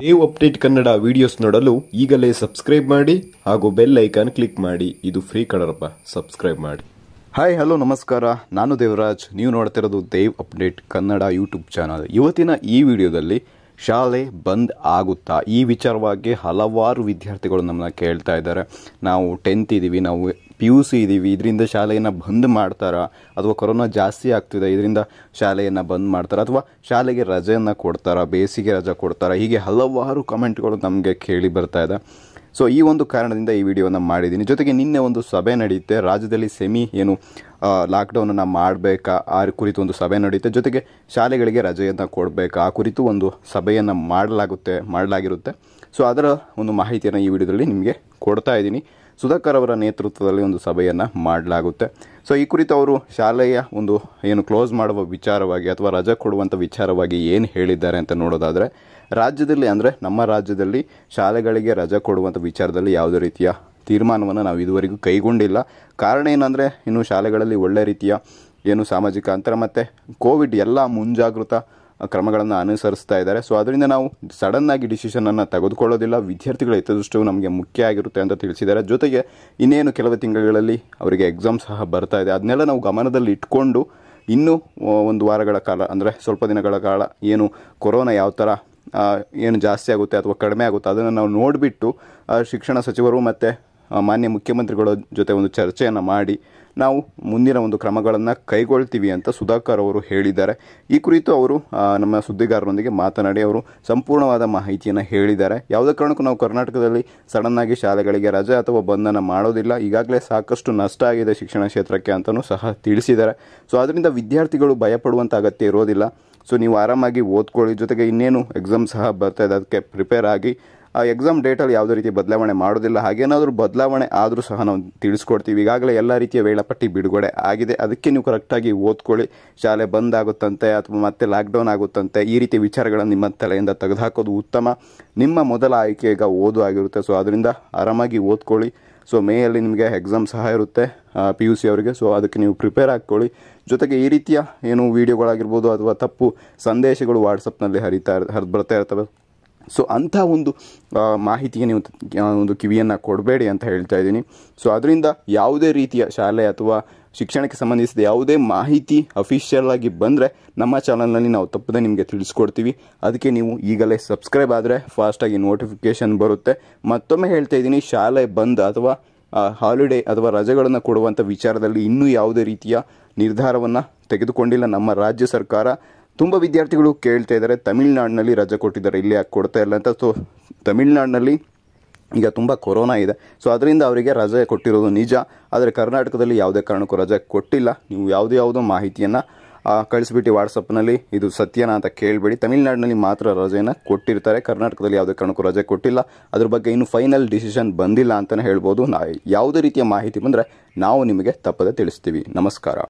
Dev update Kannada videos ನೋಡಲು ಈಗಲೇ subscribe ಮಾಡಿ ಹಾಗೂ ಬೆಲ್ ಐಕಾನ್ ಕ್ಲಿಕ್ ಮಾಡಿ ಇದು ಫ್ರೀ ಕಡರಪ್ಪ ಸಬ್ಸ್ಕ್ರೈಬ್ ಮಾಡಿ ಹಾಯ್ ಹಲೋ ನಮಸ್ಕಾರ ನಾನು ದೇವರಾಜ್ ನೀವು ನೋಡ್ತಿರೋದು Dev update Kannada YouTube channel ಇವತ್ತಿನ ಈ ವಿಡಿಯೋದಲ್ಲಿ ಶಾಲೆ ಬಂದ್ ಆಗುತ್ತಾ ಈ ವಿಚಾರವಾಗಿ ಹಲವಾರು ವಿದ್ಯಾರ್ಥಿಗಳು ನಮ್ಮನ್ನ ಕೇಳ್ತಾ ಇದ್ದಾರೆ ನಾವು ಟೆಂತ್ ಇದ್ದೀವಿ ನಾವು ಪಿ ಯು ಸಿ ಇದ್ದೀವಿ ಇದರಿಂದ ಶಾಲೆಯನ್ನು ಬಂದ್ ಮಾಡ್ತಾರಾ ಅಥವಾ ಕೊರೋನಾ ಜಾಸ್ತಿ ಆಗ್ತಿದೆ ಇದರಿಂದ ಶಾಲೆಯನ್ನು ಬಂದ್ ಮಾಡ್ತಾರೆ ಅಥವಾ ಶಾಲೆಗೆ ರಜೆಯನ್ನು ಕೊಡ್ತಾರಾ ಬೇಸಿಗೆ ರಜೆ ಕೊಡ್ತಾರೆ ಹೀಗೆ ಹಲವಾರು ಕಮೆಂಟ್ಗಳು ನಮಗೆ ಕೇಳಿ ಬರ್ತಾ ಇದೆ ಸೊ ಈ ಒಂದು ಕಾರಣದಿಂದ ಈ ವಿಡಿಯೋನ ಮಾಡಿದ್ದೀನಿ ಜೊತೆಗೆ ನಿನ್ನೆ ಒಂದು ಸಭೆ ನಡೆಯುತ್ತೆ ರಾಜ್ಯದಲ್ಲಿ ಸೆಮಿ ಏನು ಲಾಕ್ಡೌನನ್ನು ಮಾಡಬೇಕಾ ಆ ಕುರಿತು ಒಂದು ಸಭೆ ನಡೆಯುತ್ತೆ ಜೊತೆಗೆ ಶಾಲೆಗಳಿಗೆ ರಜೆಯನ್ನು ಕೊಡಬೇಕಾ ಆ ಕುರಿತು ಒಂದು ಸಭೆಯನ್ನು ಮಾಡಲಾಗುತ್ತೆ ಮಾಡಲಾಗಿರುತ್ತೆ ಸೊ ಅದರ ಒಂದು ಮಾಹಿತಿಯನ್ನು ಈ ವಿಡಿಯೋದಲ್ಲಿ ನಿಮಗೆ ಕೊಡ್ತಾ ಇದ್ದೀನಿ ಸುಧಾಕರ್ ಅವರ ನೇತೃತ್ವದಲ್ಲಿ ಒಂದು ಸಭೆಯನ್ನು ಮಾಡಲಾಗುತ್ತೆ ಸೊ ಈ ಕುರಿತು ಅವರು ಶಾಲೆಯ ಒಂದು ಏನು ಕ್ಲೋಸ್ ಮಾಡುವ ವಿಚಾರವಾಗಿ ಅಥವಾ ರಜೆ ಕೊಡುವಂಥ ವಿಚಾರವಾಗಿ ಏನು ಹೇಳಿದ್ದಾರೆ ಅಂತ ನೋಡೋದಾದರೆ ರಾಜ್ಯದಲ್ಲಿ ಅಂದರೆ ನಮ್ಮ ರಾಜ್ಯದಲ್ಲಿ ಶಾಲೆಗಳಿಗೆ ರಜೆ ಕೊಡುವಂಥ ವಿಚಾರದಲ್ಲಿ ಯಾವುದೇ ರೀತಿಯ ತೀರ್ಮಾನವನ್ನು ನಾವು ಇದುವರೆಗೂ ಕೈಗೊಂಡಿಲ್ಲ ಕಾರಣ ಏನಂದರೆ ಇನ್ನು ಶಾಲೆಗಳಲ್ಲಿ ಒಳ್ಳೆ ರೀತಿಯ ಏನು ಸಾಮಾಜಿಕ ಅಂತರ ಮತ್ತು ಕೋವಿಡ್ ಎಲ್ಲ ಮುಂಜಾಗೃತ ಕ್ರಮಗಳನ್ನು ಅನುಸರಿಸ್ತಾ ಇದ್ದಾರೆ ಸೊ ಅದರಿಂದ ನಾವು ಸಡನ್ನಾಗಿ ಡಿಸಿಷನನ್ನು ತೆಗೆದುಕೊಳ್ಳೋದಿಲ್ಲ ವಿದ್ಯಾರ್ಥಿಗಳ ಹಿತದೃಷ್ಟವು ನಮಗೆ ಮುಖ್ಯ ಆಗಿರುತ್ತೆ ಅಂತ ತಿಳಿಸಿದ್ದಾರೆ ಜೊತೆಗೆ ಇನ್ನೇನು ಕೆಲವು ತಿಂಗಳುಗಳಲ್ಲಿ ಅವರಿಗೆ ಎಕ್ಸಾಮ್ ಸಹ ಬರ್ತಾ ಇದೆ ಅದನ್ನೆಲ್ಲ ನಾವು ಗಮನದಲ್ಲಿ ಇಟ್ಕೊಂಡು ಇನ್ನೂ ಒಂದು ವಾರಗಳ ಕಾಲ ಅಂದರೆ ಸ್ವಲ್ಪ ದಿನಗಳ ಕಾಲ ಏನು ಕೊರೋನಾ ಯಾವ ಥರ ಏನು ಜಾಸ್ತಿ ಆಗುತ್ತೆ ಅಥವಾ ಕಡಿಮೆ ಆಗುತ್ತೆ ಅದನ್ನು ನಾವು ನೋಡಿಬಿಟ್ಟು ಶಿಕ್ಷಣ ಸಚಿವರು ಮತ್ತು ಮಾನ್ಯ ಮುಖ್ಯಮಂತ್ರಿಗಳ ಜೊತೆ ಒಂದು ಚರ್ಚೆಯನ್ನು ಮಾಡಿ ನಾವು ಮುಂದಿನ ಒಂದು ಕ್ರಮಗಳನ್ನು ಕೈಗೊಳ್ತೀವಿ ಅಂತ ಸುಧಾಕರ್ ಅವರು ಹೇಳಿದ್ದಾರೆ ಈ ಕುರಿತು ಅವರು ನಮ್ಮ ಸುದ್ದಿಗಾರರೊಂದಿಗೆ ಮಾತನಾಡಿ ಅವರು ಸಂಪೂರ್ಣವಾದ ಮಾಹಿತಿಯನ್ನು ಹೇಳಿದ್ದಾರೆ ಯಾವುದೇ ಕಾರಣಕ್ಕೂ ನಾವು ಕರ್ನಾಟಕದಲ್ಲಿ ಸಡನ್ನಾಗಿ ಶಾಲೆಗಳಿಗೆ ರಜೆ ಅಥವಾ ಬಂಧನ ಮಾಡೋದಿಲ್ಲ ಈಗಾಗಲೇ ಸಾಕಷ್ಟು ನಷ್ಟ ಆಗಿದೆ ಶಿಕ್ಷಣ ಕ್ಷೇತ್ರಕ್ಕೆ ಅಂತಲೂ ಸಹ ತಿಳಿಸಿದ್ದಾರೆ ಸೊ ಅದರಿಂದ ವಿದ್ಯಾರ್ಥಿಗಳು ಭಯಪಡುವಂಥ ಅಗತ್ಯ ಇರೋದಿಲ್ಲ ಸೊ ನೀವು ಆರಾಮಾಗಿ ಓದ್ಕೊಳ್ಳಿ ಜೊತೆಗೆ ಇನ್ನೇನು ಎಕ್ಸಾಮ್ ಸಹ ಬರ್ತಾ ಇದೆ ಅದಕ್ಕೆ ಪ್ರಿಪೇರ್ ಆಗಿ ಆ ಎಕ್ಸಾಮ್ ಡೇಟಲ್ಲಿ ಯಾವುದೇ ರೀತಿ ಬದಲಾವಣೆ ಮಾಡೋದಿಲ್ಲ ಹಾಗೇನಾದರೂ ಬದಲಾವಣೆ ಆದರೂ ಸಹ ನಾವು ತಿಳಿಸ್ಕೊಡ್ತೀವಿ ಈಗಾಗಲೇ ಎಲ್ಲ ರೀತಿಯ ವೇಳಾಪಟ್ಟಿ ಬಿಡುಗಡೆ ಆಗಿದೆ ಅದಕ್ಕೆ ನೀವು ಕರೆಕ್ಟಾಗಿ ಓದ್ಕೊಳ್ಳಿ ಶಾಲೆ ಬಂದ್ ಆಗುತ್ತಂತೆ ಅಥವಾ ಮತ್ತೆ ಲಾಕ್ಡೌನ್ ಆಗುತ್ತಂತೆ ಈ ರೀತಿ ವಿಚಾರಗಳನ್ನು ನಿಮ್ಮ ತಲೆಯಿಂದ ತೆಗೆದುಹಾಕೋದು ಉತ್ತಮ ನಿಮ್ಮ ಮೊದಲ ಆಯ್ಕೆ ಈಗ ಓದು ಆಗಿರುತ್ತೆ ಸೊ ಅದರಿಂದ ಆರಾಮಾಗಿ ಓದ್ಕೊಳ್ಳಿ ಸೊ ಮೇಯಲ್ಲಿ ನಿಮಗೆ ಎಕ್ಸಾಮ್ ಸಹ ಇರುತ್ತೆ ಪಿ ಯು ಸಿ ಅವರಿಗೆ ಸೊ ಅದಕ್ಕೆ ನೀವು ಪ್ರಿಪೇರ್ ಹಾಕ್ಕೊಳ್ಳಿ ಜೊತೆಗೆ ಈ ರೀತಿಯ ಏನು ವೀಡಿಯೋಗಳಾಗಿರ್ಬೋದು ಅಥವಾ ತಪ್ಪು ಸಂದೇಶಗಳು ವಾಟ್ಸಪ್ನಲ್ಲಿ ಹರಿತಾ ಹರಿದು ಬರ್ತಾ ಇರ್ತವೆ ಸೊ ಅಂಥ ಒಂದು ಮಾಹಿತಿಗೆ ನೀವು ಒಂದು ಕಿವಿಯನ್ನು ಕೊಡಬೇಡಿ ಅಂತ ಹೇಳ್ತಾ ಇದ್ದೀನಿ ಸೊ ಅದರಿಂದ ಯಾವುದೇ ರೀತಿಯ ಶಾಲೆ ಅಥವಾ ಶಿಕ್ಷಣಕ್ಕೆ ಸಂಬಂಧಿಸಿದ ಯಾವುದೇ ಮಾಹಿತಿ ಅಫಿಷಿಯಲ್ ಆಗಿ ಬಂದರೆ ನಮ್ಮ ಚಾನಲ್ನಲ್ಲಿ ನಾವು ತಪ್ಪದೆ ನಿಮಗೆ ತಿಳಿಸ್ಕೊಡ್ತೀವಿ ಅದಕ್ಕೆ ನೀವು ಈಗಲೇ ಸಬ್ಸ್ಕ್ರೈಬ್ ಆದರೆ ಫಾಸ್ಟಾಗಿ ನೋಟಿಫಿಕೇಷನ್ ಬರುತ್ತೆ ಮತ್ತೊಮ್ಮೆ ಹೇಳ್ತಾ ಇದ್ದೀನಿ ಶಾಲೆ ಬಂದ್ ಅಥವಾ ಹಾಲಿಡೇ ಅಥವಾ ರಜೆಗಳನ್ನು ಕೊಡುವಂಥ ವಿಚಾರದಲ್ಲಿ ಇನ್ನೂ ಯಾವುದೇ ರೀತಿಯ ನಿರ್ಧಾರವನ್ನು ತೆಗೆದುಕೊಂಡಿಲ್ಲ ನಮ್ಮ ರಾಜ್ಯ ಸರ್ಕಾರ ತುಂಬ ವಿದ್ಯಾರ್ಥಿಗಳು ಕೇಳ್ತಾ ಇದ್ದಾರೆ ತಮಿಳ್ನಾಡಿನಲ್ಲಿ ರಜೆ ಕೊಟ್ಟಿದ್ದಾರೆ ಇಲ್ಲಿ ಯಾಕೆ ಕೊಡ್ತಾ ಇಲ್ಲ ಅಂತ ಸೊ ತಮಿಳ್ನಾಡಿನಲ್ಲಿ ಈಗ ತುಂಬ ಕೊರೋನಾ ಇದೆ ಸೊ ಅದರಿಂದ ಅವರಿಗೆ ರಜೆ ಕೊಟ್ಟಿರೋದು ನಿಜ ಆದರೆ ಕರ್ನಾಟಕದಲ್ಲಿ ಯಾವುದೇ ಕಾರಣಕ್ಕೂ ರಜೆ ಕೊಟ್ಟಿಲ್ಲ ನೀವು ಯಾವುದೇ ಯಾವುದೋ ಮಾಹಿತಿಯನ್ನು ಕಳಿಸ್ಬಿಟ್ಟು ವಾಟ್ಸಪ್ನಲ್ಲಿ ಇದು ಸತ್ಯನಾ ಅಂತ ಕೇಳಬೇಡಿ ತಮಿಳ್ನಾಡಿನಲ್ಲಿ ಮಾತ್ರ ರಜೆಯನ್ನು ಕೊಟ್ಟಿರ್ತಾರೆ ಕರ್ನಾಟಕದಲ್ಲಿ ಯಾವುದೇ ಕಾರಣಕ್ಕೂ ರಜೆ ಕೊಟ್ಟಿಲ್ಲ ಅದ್ರ ಬಗ್ಗೆ ಇನ್ನೂ ಫೈನಲ್ ಡಿಸಿಷನ್ ಬಂದಿಲ್ಲ ಅಂತಲೇ ಹೇಳ್ಬೋದು ನಾ ಯಾವುದೇ ರೀತಿಯ ಮಾಹಿತಿ ಬಂದರೆ ನಾವು ನಿಮಗೆ ತಪ್ಪದೆ ತಿಳಿಸ್ತೀವಿ ನಮಸ್ಕಾರ